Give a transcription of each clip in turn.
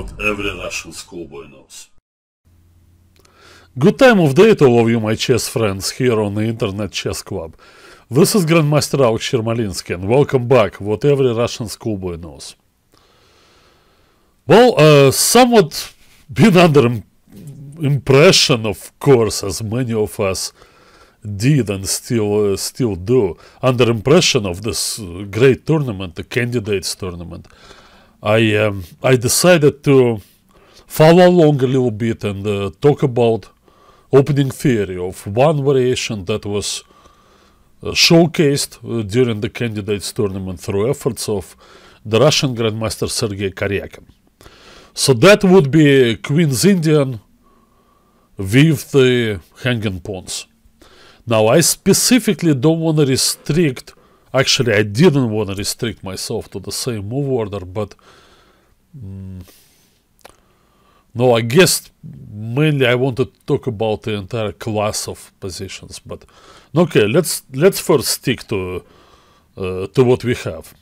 what every Russian schoolboy knows. Good time of day to all of you, my chess friends, here on the Internet Chess Club. This is Grandmaster Alex Shermalinsky, and welcome back, what every Russian schoolboy knows. Well, uh, somewhat been under Im impression, of course, as many of us did and still uh, still do, under impression of this uh, great tournament, the candidates tournament. I um, I decided to follow along a little bit and uh, talk about opening theory of one variation that was uh, showcased uh, during the candidates tournament through efforts of the Russian Grandmaster Sergei Karyakin. So that would be Queen's Indian with the hanging pawns. Now I specifically don't want to restrict Actually, I didn't want to restrict myself to the same move order, but... Mm, no, I guess mainly I want to talk about the entire class of positions, but okay, let's let's first stick to uh, to what we have.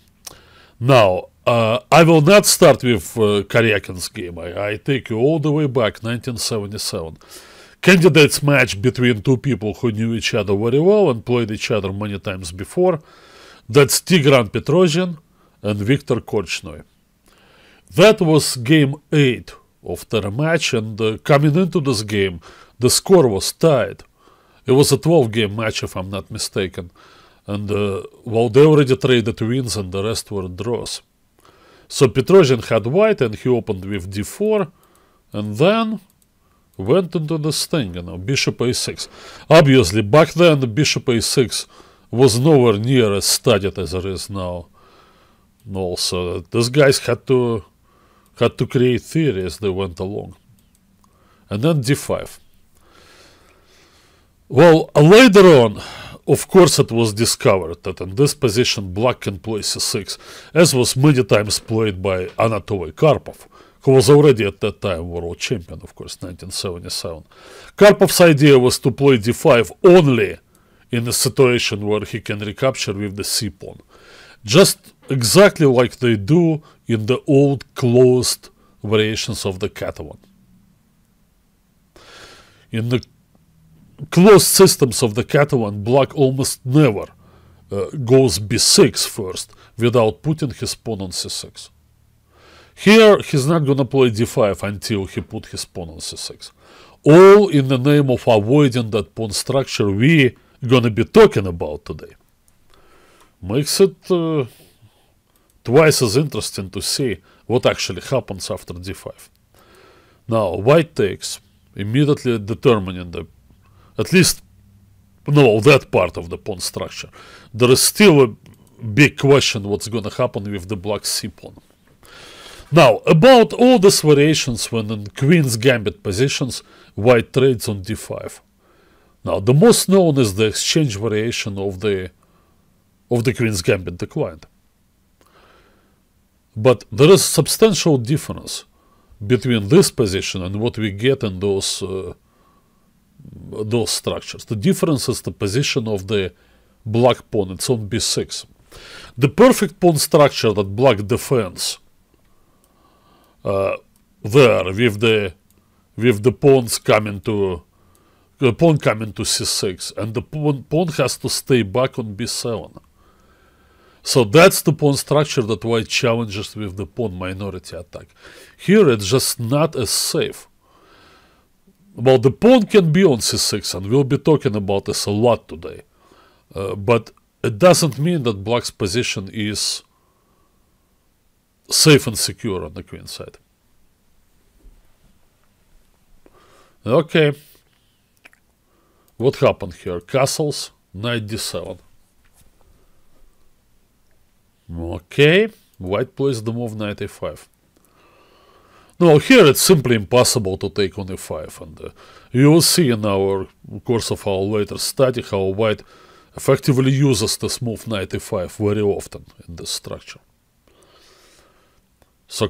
Now, uh, I will not start with uh, Karyakin's game. I, I, take you all the way back 1977. Candidates match between two people who knew each other very well and played each other many times before. That's Tigran Petrosian and Viktor Korchnoi. That was game 8 of the match, and uh, coming into this game, the score was tied. It was a 12 game match, if I'm not mistaken. And uh, well, they already traded wins, and the rest were draws. So Petrosian had white, and he opened with d4, and then went into this thing, you know, bishop a6. Obviously, back then, bishop a6 was nowhere near as studied as it is now. Also, these guys had to had to create theory as they went along. And then d5. Well, later on, of course, it was discovered that in this position black can play c6, as was many times played by Anatoly Karpov, who was already at that time world champion, of course, 1977. Karpov's idea was to play d5 only in a situation where he can recapture with the c pawn. Just exactly like they do in the old closed variations of the Catalan. In the closed systems of the Catalan, black almost never uh, goes b6 first without putting his pawn on c6. Here, he's not gonna play d5 until he put his pawn on c6. All in the name of avoiding that pawn structure we going to be talking about today. Makes it uh, twice as interesting to see what actually happens after d5. Now, white takes, immediately determining the, at least, no, that part of the pawn structure. There is still a big question what's going to happen with the black c pawn. Now, about all these variations when in queen's gambit positions, white trades on d5. Now, the most known is the exchange variation of the of the Queen's Gambit declined. But there is substantial difference between this position and what we get in those uh, those structures. The difference is the position of the black pawn. It's on b6. The perfect pawn structure that black defends uh, there with the with the pawns coming to uh, pawn coming to c6, and the pawn, pawn has to stay back on b7. So that's the pawn structure that White challenges with the pawn minority attack. Here it's just not as safe. Well, the pawn can be on c6, and we'll be talking about this a lot today. Uh, but it doesn't mean that black's position is safe and secure on the queen side. Okay. What happened here? Castles, knight d7. Okay, white plays the move knight a5. Now here it's simply impossible to take on e5, and uh, you will see in our course of our later study how white effectively uses this move knight e5 very often in this structure. So